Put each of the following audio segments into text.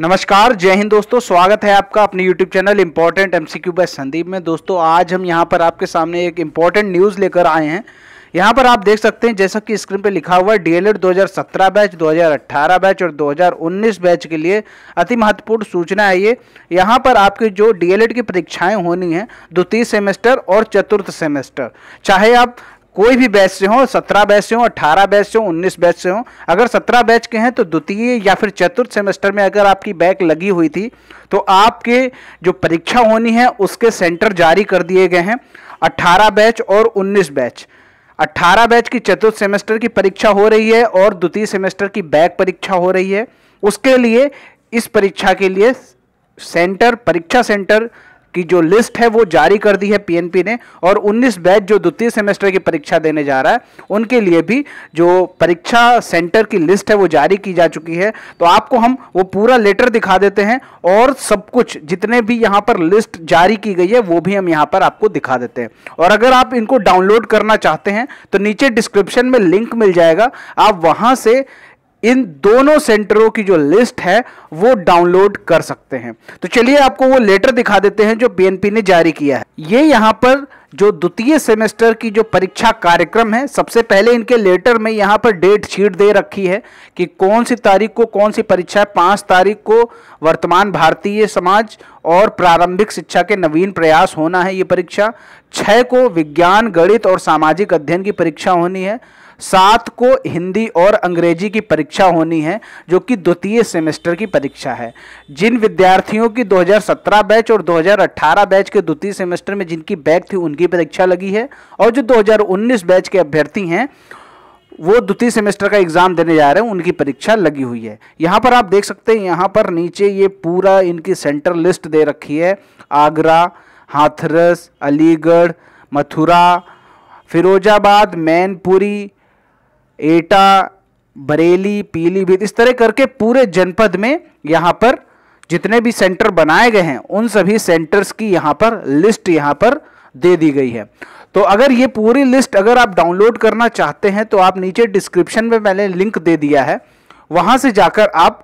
नमस्कार जय हिंद दोस्तों स्वागत है आपका अपने YouTube channel C Q by Sandeep में दोस्तों आज हम यहाँ पर आपके सामने एक इम्पॉर्टेंट न्यूज़ लेकर आए हैं यहाँ पर आप देख सकते हैं जैसा कि स्क्रीन पर लिखा हुआ है डीएलएड 2017 बैच 2018 बैच और 2019 बैच के लिए अति महत्वपूर्ण सूचना है ये यहाँ पर आपकी जो डीएलएड की परीक्षाएं होनी हैं द्वितीय सेमेस्टर और चतुर्थ सेमेस्टर चाहे आप कोई भी बैच से हो सत्रह बैच से हो अठारह बैच से हो उन्नीस बैच से हो अगर सत्रह बैच के हैं तो द्वितीय या फिर चतुर्थ सेमेस्टर में अगर आपकी बैक लगी हुई थी तो आपके जो परीक्षा होनी है उसके सेंटर जारी कर दिए गए हैं अट्ठारह बैच और उन्नीस बैच 18 बैच की चतुर्थ सेमेस्टर की परीक्षा हो रही है और द्वितीय सेमेस्टर की बैक परीक्षा हो रही है उसके लिए इस परीक्षा के लिए सेंटर परीक्षा सेंटर की जो लिस्ट है वो जारी कर दी है पीएनपी ने और 19 बैच जो द्वितीय सेमेस्टर की परीक्षा देने जा रहा है उनके लिए भी जो परीक्षा सेंटर की लिस्ट है वो जारी की जा चुकी है तो आपको हम वो पूरा लेटर दिखा देते हैं और सब कुछ जितने भी यहाँ पर लिस्ट जारी की गई है वो भी हम यहाँ पर आपको दिखा देते हैं और अगर आप इनको डाउनलोड करना चाहते हैं तो नीचे डिस्क्रिप्शन में लिंक मिल जाएगा आप वहाँ से इन दोनों सेंटरों की जो लिस्ट है वो डाउनलोड कर सकते हैं तो चलिए आपको वो लेटर दिखा देते हैं जो बीएनपी ने जारी किया है ये यहाँ पर जो द्वितीय सेमेस्टर की जो परीक्षा कार्यक्रम है सबसे पहले इनके लेटर में यहाँ पर डेट शीट दे रखी है कि कौन सी तारीख को कौन सी परीक्षा है पाँच तारीख को वर्तमान भारतीय समाज और प्रारंभिक शिक्षा के नवीन प्रयास होना है ये परीक्षा छः को विज्ञान गणित और सामाजिक अध्ययन की परीक्षा होनी है सात को हिंदी और अंग्रेजी की परीक्षा होनी है जो कि द्वितीय सेमेस्टर की परीक्षा है जिन विद्यार्थियों की 2017 बैच और 2018 बैच के द्वितीय सेमेस्टर में जिनकी बैग थी उनकी परीक्षा लगी है और जो 2019 बैच के अभ्यर्थी हैं वो द्वितीय सेमेस्टर का एग्जाम देने जा रहे हैं उनकी परीक्षा लगी हुई है यहाँ पर आप देख सकते हैं यहाँ पर नीचे ये पूरा इनकी सेंटर लिस्ट दे रखी है आगरा हाथरस अलीगढ़ मथुरा फिरोजाबाद मैनपुरी एटा बरेली पीलीभीत इस तरह करके पूरे जनपद में यहाँ पर जितने भी सेंटर बनाए गए हैं उन सभी सेंटर्स की यहाँ पर लिस्ट यहाँ पर दे दी गई है तो अगर ये पूरी लिस्ट अगर आप डाउनलोड करना चाहते हैं तो आप नीचे डिस्क्रिप्शन में मैंने लिंक दे दिया है वहाँ से जाकर आप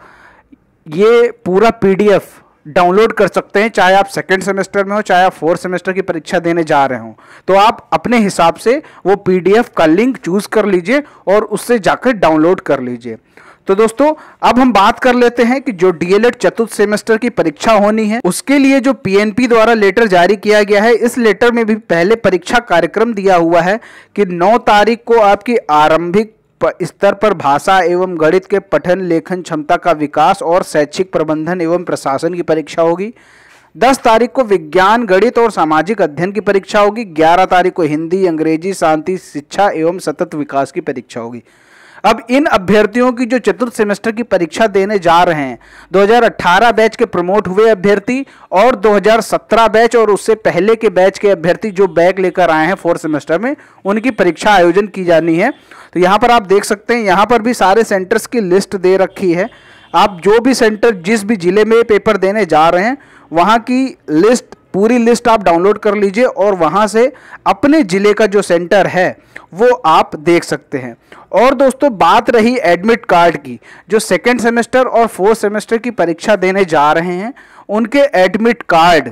ये पूरा पीडीएफ डाउनलोड कर सकते हैं चाहे आप सेकेंड सेमेस्टर में हो चाहे आप फोर्थ सेमेस्टर की परीक्षा देने जा रहे हो तो आप अपने हिसाब से वो पीडीएफ का लिंक चूज कर लीजिए और उससे जाकर डाउनलोड कर लीजिए तो दोस्तों अब हम बात कर लेते हैं कि जो डीएलएड चतुर्थ सेमेस्टर की परीक्षा होनी है उसके लिए जो पीएनपी द्वारा लेटर जारी किया गया है इस लेटर में भी पहले परीक्षा कार्यक्रम दिया हुआ है कि 9 तारीख को आपकी आरंभिक स्तर पर भाषा एवं गणित के पठन लेखन क्षमता का विकास और शैक्षिक प्रबंधन एवं प्रशासन की परीक्षा होगी दस तारीख को विज्ञान गणित और सामाजिक अध्ययन की परीक्षा होगी ग्यारह तारीख को हिंदी अंग्रेजी शांति शिक्षा एवं सतत विकास की परीक्षा होगी अब इन अभ्यर्थियों की जो चतुर्थ सेमेस्टर की परीक्षा देने जा रहे हैं 2018 बैच के प्रमोट हुए अभ्यर्थी और 2017 बैच और उससे पहले के बैच के अभ्यर्थी जो बैग लेकर आए हैं फोर्थ सेमेस्टर में उनकी परीक्षा आयोजन की जानी है तो यहाँ पर आप देख सकते हैं यहाँ पर भी सारे सेंटर्स की लिस्ट दे रखी है आप जो भी सेंटर जिस भी ज़िले में पेपर देने जा रहे हैं वहाँ की लिस्ट पूरी लिस्ट आप डाउनलोड कर लीजिए और वहाँ से अपने ज़िले का जो सेंटर है वो आप देख सकते हैं और दोस्तों बात रही एडमिट कार्ड की जो सेकेंड सेमेस्टर और फोर्थ सेमेस्टर की परीक्षा देने जा रहे हैं उनके एडमिट कार्ड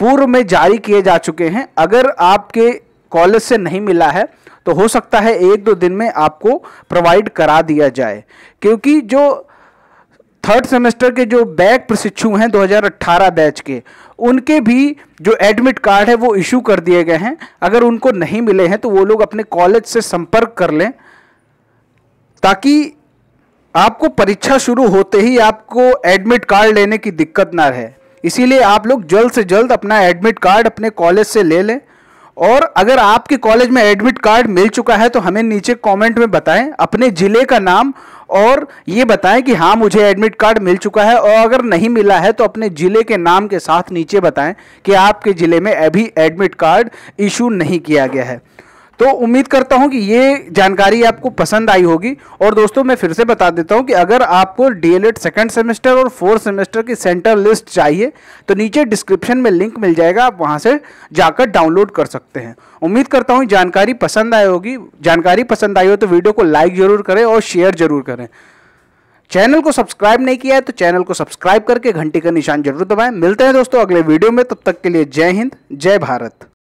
पूर्व में जारी किए जा चुके हैं अगर आपके कॉलेज से नहीं मिला है तो हो सकता है एक दो दिन में आपको प्रोवाइड करा दिया जाए क्योंकि जो थर्ड सेमेस्टर के जो बैक प्रशिक्षु हैं 2018 बैच के उनके भी जो एडमिट कार्ड है वो इशू कर दिए गए हैं अगर उनको नहीं मिले हैं तो वो लोग अपने कॉलेज से संपर्क कर लें ताकि आपको परीक्षा शुरू होते ही आपको एडमिट कार्ड लेने की दिक्कत ना रहे इसीलिए आप लोग जल्द से जल्द अपना एडमिट कार्ड अपने कॉलेज से ले लें और अगर आपके कॉलेज में एडमिट कार्ड मिल चुका है तो हमें नीचे कमेंट में बताएं अपने ज़िले का नाम और ये बताएं कि हाँ मुझे एडमिट कार्ड मिल चुका है और अगर नहीं मिला है तो अपने ज़िले के नाम के साथ नीचे बताएं कि आपके ज़िले में अभी एडमिट कार्ड इशू नहीं किया गया है तो उम्मीद करता हूं कि ये जानकारी आपको पसंद आई होगी और दोस्तों मैं फिर से बता देता हूं कि अगर आपको डीएलएड सेकंड सेमेस्टर और फोर्थ सेमेस्टर की सेंटर लिस्ट चाहिए तो नीचे डिस्क्रिप्शन में लिंक मिल जाएगा आप वहां से जाकर डाउनलोड कर सकते हैं उम्मीद करता हूं जानकारी पसंद आई होगी जानकारी पसंद आई हो तो वीडियो को लाइक ज़रूर करें और शेयर ज़रूर करें चैनल को सब्सक्राइब नहीं किया है तो चैनल को सब्सक्राइब करके घंटी का निशान जरूर दबाएं मिलते हैं दोस्तों अगले वीडियो में तब तक के लिए जय हिंद जय भारत